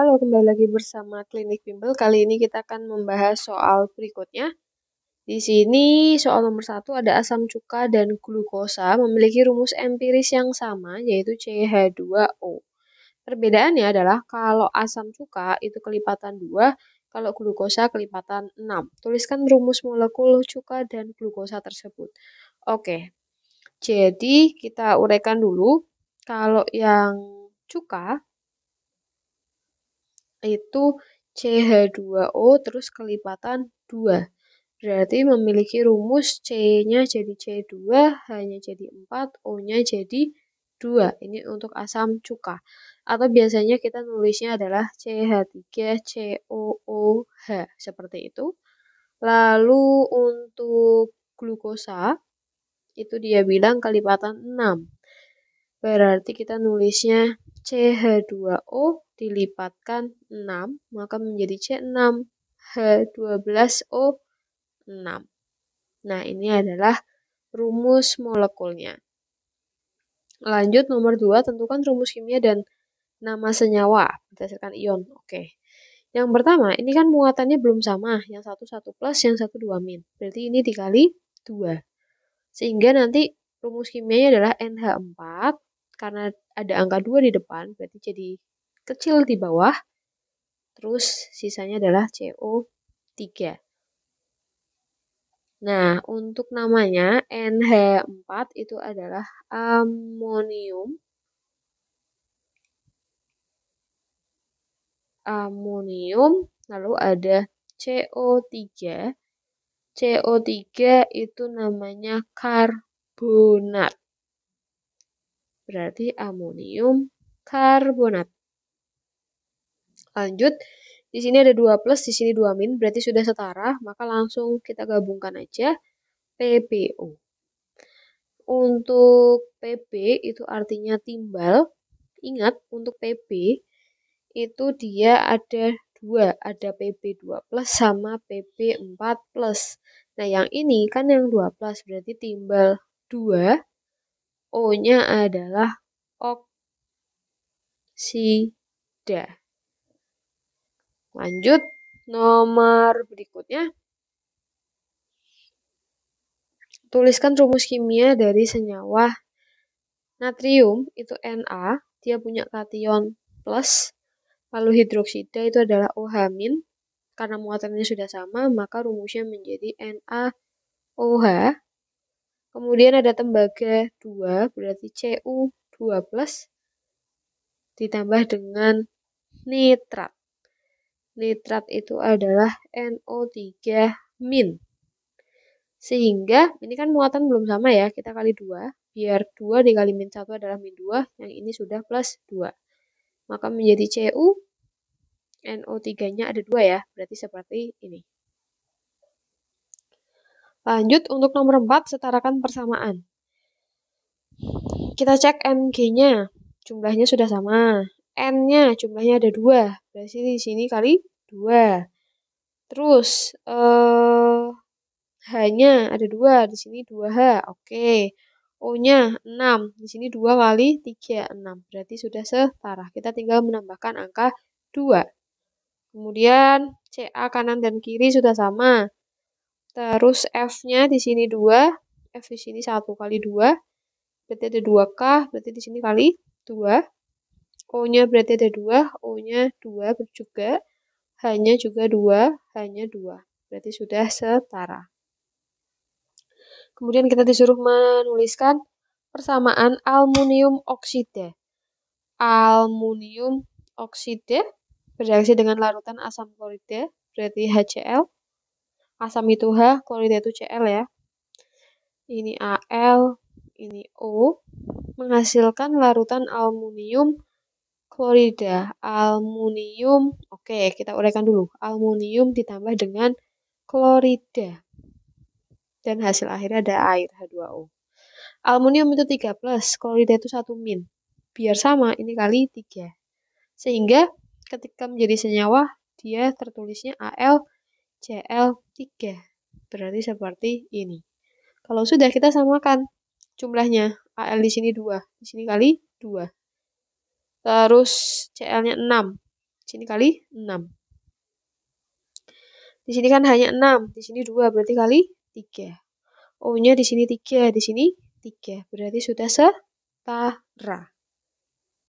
Halo, kembali lagi bersama Klinik Bimbel. Kali ini kita akan membahas soal berikutnya. Di sini soal nomor satu ada asam cuka dan glukosa memiliki rumus empiris yang sama yaitu CH2O. Perbedaannya adalah kalau asam cuka itu kelipatan 2, kalau glukosa kelipatan 6. Tuliskan rumus molekul cuka dan glukosa tersebut. Oke, jadi kita uraikan dulu. Kalau yang cuka itu CH2O terus kelipatan 2. Berarti memiliki rumus C-nya jadi C2, H-nya jadi 4, O-nya jadi 2. Ini untuk asam cuka. Atau biasanya kita nulisnya adalah CH3COOH, seperti itu. Lalu untuk glukosa, itu dia bilang kelipatan 6. Berarti kita nulisnya CH2O dilipatkan 6 maka menjadi C6H12O 6. Nah, ini adalah rumus molekulnya. Lanjut nomor 2 tentukan rumus kimia dan nama senyawa berdasarkan ion. Oke. Yang pertama, ini kan muatannya belum sama, yang satu satu plus, yang satu dua min. Berarti ini dikali 2. Sehingga nanti rumus kimianya adalah NH4 karena ada angka 2 di depan, berarti jadi kecil di bawah. Terus sisanya adalah CO3. Nah, untuk namanya NH4 itu adalah amonium amonium, lalu ada CO3. CO3 itu namanya karbonat berarti amonium karbonat. Lanjut, di sini ada 2 plus, di sini 2 min, berarti sudah setara, maka langsung kita gabungkan aja PPO. Untuk PB itu artinya timbal. Ingat, untuk PB itu dia ada dua, ada PB2 plus sama PB4 plus. Nah, yang ini kan yang 2 plus, berarti timbal 2 O-nya adalah oksida. Lanjut, nomor berikutnya. Tuliskan rumus kimia dari senyawa natrium, itu Na, dia punya kation plus, lalu hidroksida itu adalah OH-, karena muatannya sudah sama, maka rumusnya menjadi NaOH Kemudian ada tembaga 2 berarti Cu2 ditambah dengan nitrat. Nitrat itu adalah NO3 min. Sehingga ini kan muatan belum sama ya, kita kali 2. Biar 2 dikali min 1 adalah min 2, yang ini sudah plus 2. Maka menjadi Cu, NO3-nya ada 2 ya, berarti seperti ini. Lanjut untuk nomor 4 setarakan persamaan. Kita cek MG-nya. Jumlahnya sudah sama. N-nya jumlahnya ada 2. Berarti di sini kali 2. Terus eh H-nya ada 2, di sini 2H. Oke. O-nya 6, di sini 2 kali 3 6. Berarti sudah setara. Kita tinggal menambahkan angka 2. Kemudian CA kanan dan kiri sudah sama. Terus F-nya di sini 2, F di sini 1 kali 2, berarti ada 2K, berarti di sini kali 2. O-nya berarti ada 2, O-nya 2 juga, H-nya juga 2, H-nya 2. Berarti sudah setara. Kemudian kita disuruh menuliskan persamaan aluminium oksida. Aluminium oksida bereaksi dengan larutan asam klorida, berarti HCl asam itu H, klorida itu Cl ya. Ini Al, ini O, menghasilkan larutan aluminium klorida. Aluminium, oke kita uraikan dulu. Aluminium ditambah dengan klorida. Dan hasil akhirnya ada air H2O. Aluminium itu 3 plus, klorida itu 1 min. Biar sama, ini kali 3. Sehingga ketika menjadi senyawa, dia tertulisnya Al CL3 berarti seperti ini. Kalau sudah kita samakan jumlahnya. AL di sini 2, di sini kali 2. Terus CL-nya 6, di sini kali 6. Di sini kan hanya 6, di sini 2 berarti kali 3. O-nya di sini 3, di sini 3. Berarti sudah setara.